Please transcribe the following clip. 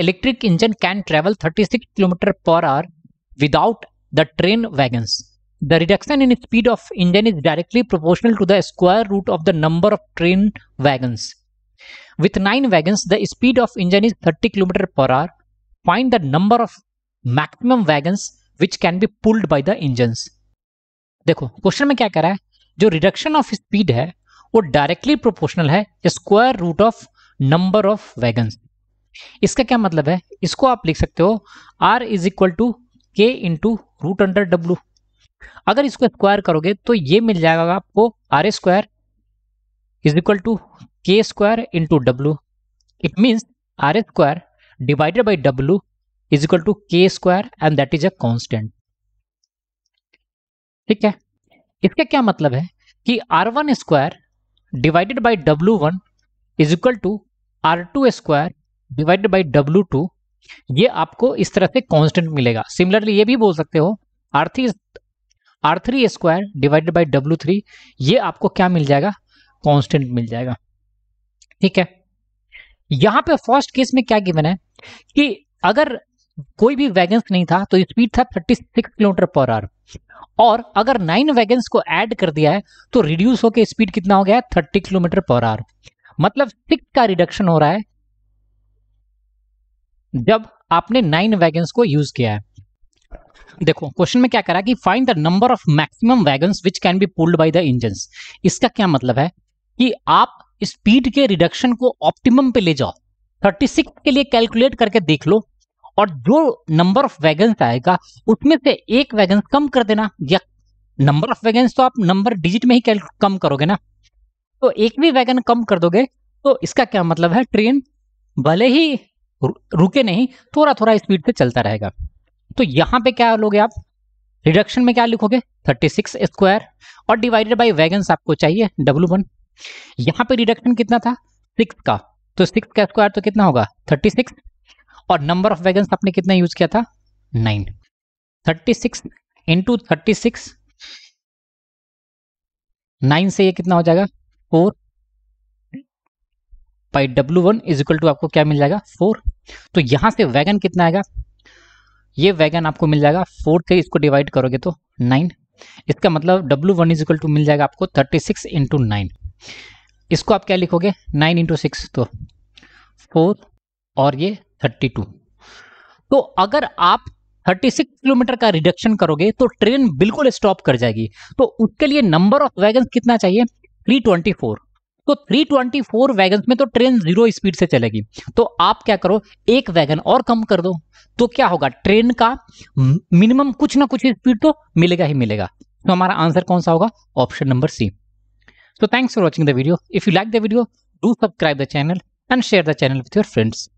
electric engine can travel thirty six kilometre per hour without the train wagon the reduction in speed of engine is directly proportional to the square root of the number of train wagon with nine wagon the speed of engine is 30 kilometre per hour find the number of maximum wagon which can be pulled by the engine देखो question में क्या कह रहा है जो reduction of speed है वो directly proportional है square root of number of wagon इसका क्या मतलब है इसको आप लिख सकते हो R is equal to K into root under W अगर इसको स्क्वायर करोगे तो ये मिल जाएगा आपको R square is equal to K square into W it means R square divided by W is equal to K square and that is a constant ठीक है इसका क्या मतलब है कि R one square divided by W one is equal to R two square divided by W two ये आपको इस तरह से कॉन्स्टेंट मिलेगा सिमिलरली ये भी बोल सकते हो R three R three square divided by W three ये आपको क्या मिल जाएगा कॉन्स्टेंट मिल जाएगा ठीक है यहां पे फर्स्ट केस में क्या गिवन है कि अगर कोई भी वैगन्स नहीं था तो स्पीड था 36 किलोमीटर पर आवर और अगर नाइन वैगन्स को ऐड कर दिया है तो रिड्यूस होकर स्पीड कितना हो गया है 30 किलोमीटर पर आवर मतलब सिक्स का रिडक्शन हो रहा है जब आपने नाइन वैगन को यूज किया है देखो क्वेश्चन में क्या करा कि find the number of maximum wagon which can be pulled by the engine इसका क्या मतलब है कि आप स्पीड के रिडक्शन को ऑप्टिमम पे ले जाओ 36 के लिए कैलकुलेट करके देख लो और जो नंबर ऑफ वैगन आएगा उसमें से एक वैगन कम कर देना या नंबर ऑफ वैगन तो आप नंबर डिजिट में ही कम करोगे ना तो एक भी वैगन कम कर दोगे तो इसका क्या मतलब है ट्रेन भले ही रुके नहीं थोड़ा थोड़ा स्पीड से चलता रहेगा तो यहाँ पे क्या लोगे आप रिडक्शन में क्या लिखोगे 36 स्क्वायर और डिवाइडेड बाई वैगन आपको चाहिए W1 वन यहाँ पर रिडक्शन कितना था सिक्स का तो सिक्स का स्क्वायर तो कितना होगा 36 और नंबर ऑफ वैगन आपने कितना यूज किया था nine thirty six into thirty six nine से ये कितना हो जाएगा four by W one is equal to आपको क्या मिल जाएगा फोर तो यहाँ से वैगन कितना आएगा ये वैगन आपको मिल जाएगा फोर से इसको डिवाइड करोगे तो नाइन इसका मतलब डब्ल्यू वन इक्वल टू मिल जाएगा आपको थर्टी सिक्स इंटू नाइन इसको आप क्या लिखोगे नाइन इंटू सिक्स तो फोर और ये थर्टी टू तो अगर आप 36 किलोमीटर का रिडक्शन करोगे तो ट्रेन बिल्कुल स्टॉप कर जाएगी तो उसके लिए नंबर ऑफ वैगन कितना चाहिए 324 तो 324 वैगन में तो ट्रेन जीरो स्पीड से चलेगी तो आप क्या करो एक वैगन और कम कर दो तो क्या होगा ट्रेन का मिनिमम कुछ ना कुछ स्पीड तो मिलेगा ही मिलेगा तो हमारा आंसर कौन सा होगा ऑप्शन नंबर सी तो thanks for watching the video if you like the video do subscribe the channel and share the channel with your friends